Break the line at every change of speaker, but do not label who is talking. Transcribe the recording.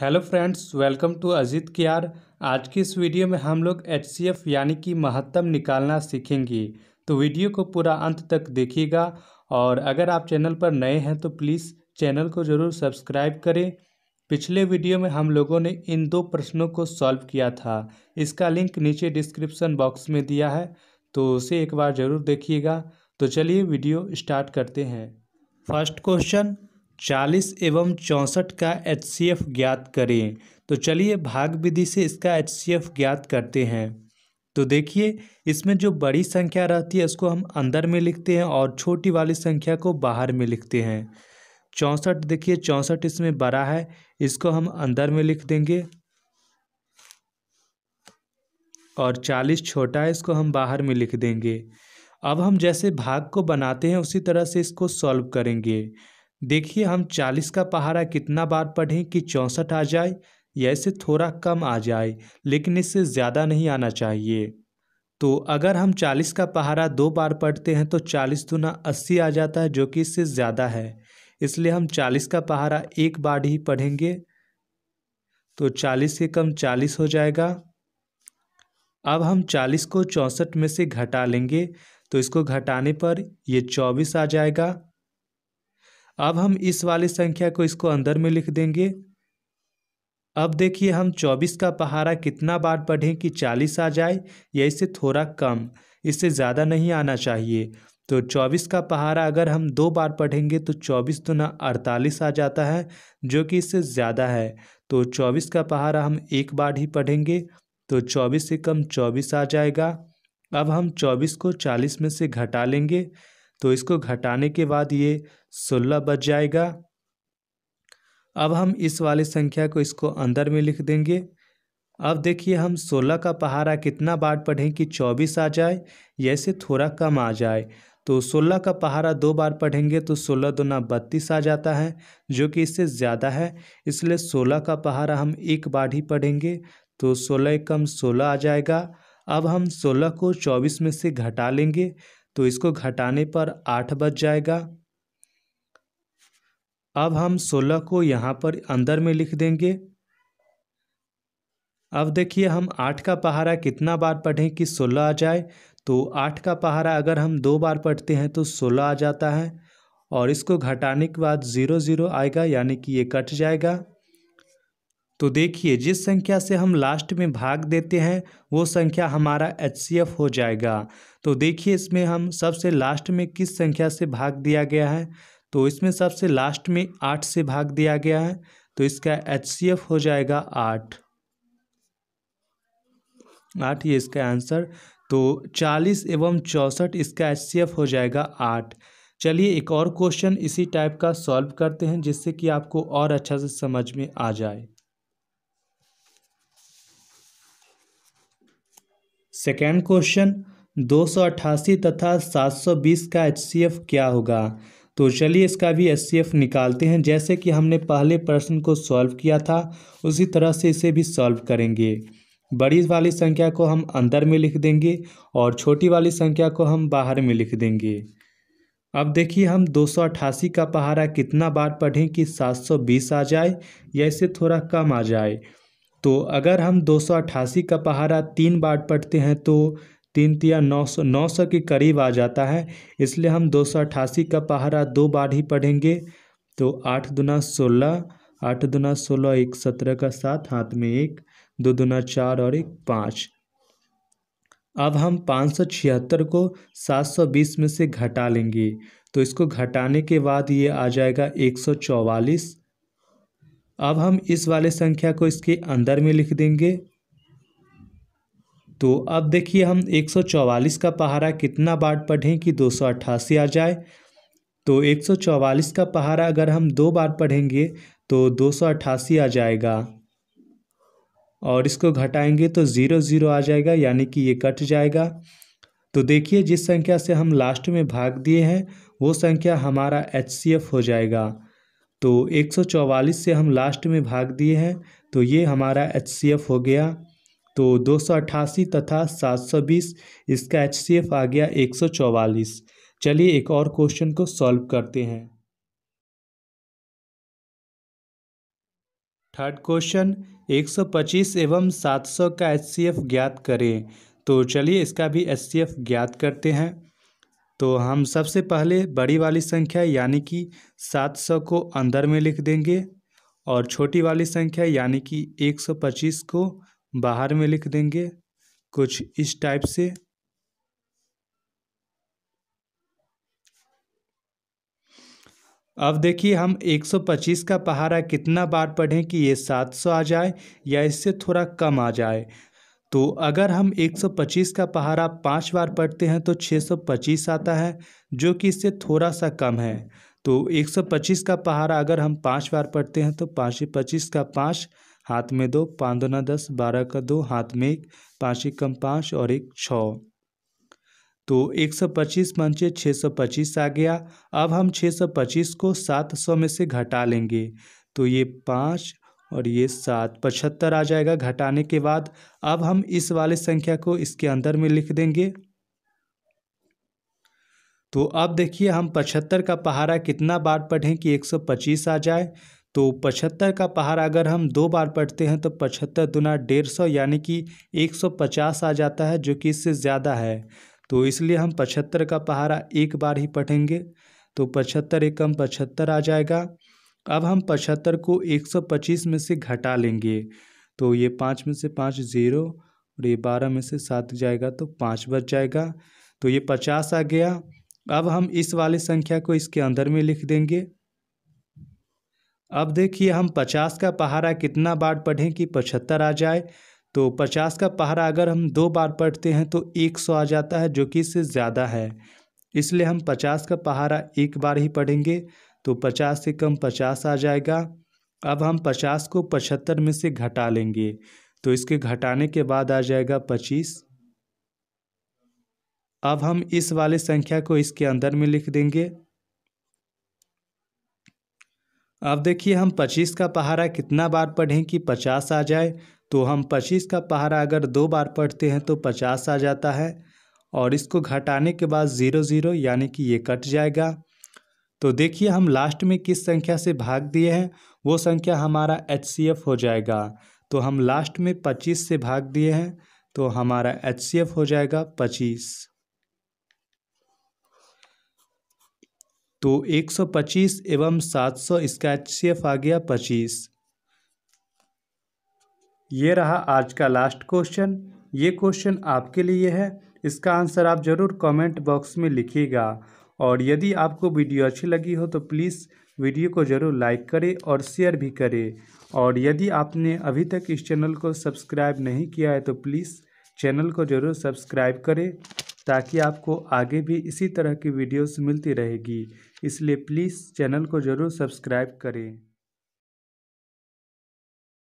hello friends welcome to Ajit क्यार आज की इस वीडियो में हम लोग एच यानी कि महत्तम निकालना सीखेंगे तो वीडियो को पूरा अंत तक देखिएगा और अगर आप चैनल पर नए हैं तो प्लीज़ चैनल को ज़रूर सब्सक्राइब करें पिछले वीडियो में हम लोगों ने इन दो प्रश्नों को सॉल्व किया था इसका लिंक नीचे डिस्क्रिप्सन बॉक्स में दिया है तो उसे एक बार ज़रूर देखिएगा तो चलिए वीडियो स्टार्ट करते हैं फर्स्ट क्वेश्चन चालीस एवं चौंसठ का एच ज्ञात करें तो चलिए भाग विधि से इसका एच ज्ञात करते हैं तो देखिए इसमें जो बड़ी संख्या रहती है उसको हम अंदर में लिखते हैं और छोटी वाली संख्या को बाहर में लिखते हैं चौंसठ देखिए चौंसठ इसमें बड़ा है इसको हम अंदर में लिख देंगे और चालीस छोटा है इसको हम बाहर में लिख देंगे अब हम जैसे भाग को बनाते हैं उसी तरह से इसको सॉल्व करेंगे देखिए हम चालीस का पहाड़ा कितना बार पढ़ें कि चौंसठ आ जाए या इसे थोड़ा कम आ जाए लेकिन इससे ज़्यादा नहीं आना चाहिए तो अगर हम चालीस का पहाड़ा दो बार पढ़ते हैं तो चालीस दुना अस्सी आ जाता है जो कि इससे ज़्यादा है इसलिए हम चालीस का पहाड़ा एक बार ही पढ़ेंगे तो चालीस से कम चालीस हो जाएगा अब हम चालीस को चौंसठ में से घटा लेंगे तो इसको घटाने पर ये चौबीस आ जाएगा अब हम इस वाली संख्या को इसको अंदर में लिख देंगे अब देखिए हम 24 का पहाड़ा कितना बार पढ़ें कि 40 आ जाए या इससे थोड़ा कम इससे ज़्यादा नहीं आना चाहिए तो 24 का पहाड़ा अगर हम दो बार पढ़ेंगे तो 24 दुना अड़तालीस आ जाता है जो कि इससे ज़्यादा है तो 24 का पहाड़ा हम एक बार ही पढ़ेंगे तो 24 से कम 24 आ जाएगा अब हम 24 को 40 में से घटा लेंगे तो इसको घटाने के बाद ये सोलह बच जाएगा अब हम इस वाली संख्या को इसको अंदर में लिख देंगे अब देखिए हम सोलह का पहाड़ा कितना बार पढ़ें कि चौबीस आ जाए जैसे थोड़ा कम आ जाए तो सोलह का पहाड़ा दो बार पढ़ेंगे तो सोलह दोना बत्तीस आ जाता है जो कि इससे ज़्यादा है इसलिए सोलह का पहाड़ा हम एक बार ही पढ़ेंगे तो सोलह कम सोलह आ जाएगा अब हम सोलह को चौबीस में से घटा लेंगे तो इसको घटाने पर आठ बच जाएगा अब हम सोलह को यहाँ पर अंदर में लिख देंगे अब देखिए हम आठ का पहारा कितना बार पढ़ें कि सोलह आ जाए तो आठ का पहारा अगर हम दो बार पढ़ते हैं तो सोलह आ जाता है और इसको घटाने के बाद ज़ीरो ज़ीरो आएगा यानी कि ये कट जाएगा तो देखिए जिस संख्या से हम लास्ट में भाग देते हैं वो संख्या हमारा एच हो जाएगा तो देखिए इसमें हम सबसे लास्ट में किस संख्या से भाग दिया गया है तो इसमें सबसे लास्ट में आठ से भाग दिया गया है तो इसका एच हो जाएगा आठ आठ ये इसका आंसर तो चालीस एवं चौंसठ इसका एच हो जाएगा आठ चलिए एक और क्वेश्चन इसी टाइप का सॉल्व करते हैं जिससे कि आपको और अच्छा से समझ में आ जाए सेकेंड क्वेश्चन 288 तथा 720 का एच क्या होगा तो चलिए इसका भी एच निकालते हैं जैसे कि हमने पहले प्रश्न को सॉल्व किया था उसी तरह से इसे भी सॉल्व करेंगे बड़ी वाली संख्या को हम अंदर में लिख देंगे और छोटी वाली संख्या को हम बाहर में लिख देंगे अब देखिए हम 288 का पहाड़ा कितना बार पढ़ें कि 720 आ जाए या इसे थोड़ा कम आ जाए तो अगर हम दो का पहाड़ा तीन बार पढ़ते हैं तो तीन तिया नौ सौ नौ सौ के करीब आ जाता है इसलिए हम दो सौ अट्ठासी का पहाड़ा दो बार ही पढ़ेंगे तो आठ दुना सोलह आठ दुना सोलह एक सत्रह का सात हाथ में एक दो दुना चार और एक पाँच अब हम पाँच सौ छिहत्तर को सात सौ बीस में से घटा लेंगे तो इसको घटाने के बाद ये आ जाएगा एक सौ चौवालीस अब हम इस वाले संख्या को इसके अंदर में लिख देंगे तो अब देखिए हम 144 का पहाड़ा कितना बार पढ़ें कि अट्ठासी आ जाए तो 144 का पहाड़ा अगर हम दो बार पढ़ेंगे तो अट्ठासी आ जाएगा और इसको घटाएंगे तो ज़ीरो ज़ीरो आ जाएगा यानी कि ये कट जाएगा तो देखिए जिस संख्या से हम लास्ट में भाग दिए हैं वो संख्या हमारा एच हो जाएगा तो 144 से हम लास्ट में भाग दिए हैं तो ये हमारा एच हो गया तो अट्ठासी तथा 720 इसका एच आ गया 144 चलिए एक और क्वेश्चन को सॉल्व करते हैं थर्ड क्वेश्चन 125 एवं 700 का एच ज्ञात करें तो चलिए इसका भी एच ज्ञात करते हैं तो हम सबसे पहले बड़ी वाली संख्या यानी कि सात सौ को अंदर में लिख देंगे और छोटी वाली संख्या यानी कि एक सौ पच्चीस को बाहर में लिख देंगे कुछ इस टाइप से अब देखिए हम 125 का पहाड़ा कितना बार पढ़ें कि ये 700 आ जाए या इससे थोड़ा कम आ जाए तो अगर हम 125 का पहाड़ा पाँच बार पढ़ते हैं तो 625 आता है जो कि इससे थोड़ा सा कम है तो 125 का पहाड़ा अगर हम पाँच बार पढ़ते हैं तो पाँच पच्चीस का पाँच हाथ में दो पाँच दो ना दस बारह का दो हाथ में एक पाँच ही कम पाँच और एक छ तो 125 मंचे छः आ गया अब हम 625 को 700 में से घटा लेंगे तो ये पाँच और ये सात पचहत्तर आ जाएगा घटाने के बाद अब हम इस वाले संख्या को इसके अंदर में लिख देंगे तो अब देखिए हम पचहत्तर का पहाड़ा कितना बार पढ़ें कि एक सौ पच्चीस आ जाए तो पचहत्तर का पहाड़ा अगर हम दो बार पढ़ते हैं तो पचहत्तर दुना डेढ़ सौ यानी कि एक सौ पचास आ जाता है जो कि इससे ज़्यादा है तो इसलिए हम पचहत्तर का पहाड़ा एक बार ही पढ़ेंगे तो पचहत्तर एक कम पचहत्तर आ जाएगा अब हम पचहत्तर को एक सौ पच्चीस में से घटा लेंगे तो ये पाँच में से पाँच ज़ीरो और ये बारह में से सात जाएगा तो पाँच बच जाएगा तो ये पचास आ गया अब हम इस वाली संख्या को इसके अंदर में लिख देंगे अब देखिए हम पचास का पहाड़ा कितना बार पढ़ें कि पचहत्तर आ जाए तो पचास का पहाड़ा अगर हम दो बार पढ़ते हैं तो एक सौ आ जाता है जो कि इससे ज़्यादा है इसलिए हम पचास का पहाड़ा एक बार ही पढ़ेंगे तो पचास से कम पचास आ जाएगा अब हम पचास को पचहत्तर में से घटा लेंगे तो इसके घटाने के बाद आ जाएगा पच्चीस अब हम इस वाले संख्या को इसके अंदर में लिख देंगे अब देखिए हम 25 का पहाड़ा कितना बार पढ़ें कि 50 आ जाए तो हम 25 का पहाड़ा अगर दो बार पढ़ते हैं तो 50 आ जाता है और इसको घटाने के बाद ज़ीरो ज़ीरो यानी कि ये कट जाएगा तो देखिए हम लास्ट में किस संख्या से भाग दिए हैं वो संख्या हमारा एच हो जाएगा तो हम लास्ट में पच्चीस से भाग दिए हैं तो हमारा एच हो जाएगा पच्चीस तो 125 एवं 700 इसका एच आ गया 25 ये रहा आज का लास्ट क्वेश्चन ये क्वेश्चन आपके लिए है इसका आंसर आप ज़रूर कमेंट बॉक्स में लिखिएगा और यदि आपको वीडियो अच्छी लगी हो तो प्लीज़ वीडियो को ज़रूर लाइक करें और शेयर भी करें और यदि आपने अभी तक इस चैनल को सब्सक्राइब नहीं किया है तो प्लीज़ चैनल को ज़रूर सब्सक्राइब करें ताकि आपको आगे भी इसी तरह की वीडियोस मिलती रहेगी इसलिए प्लीज़ चैनल को ज़रूर सब्सक्राइब करें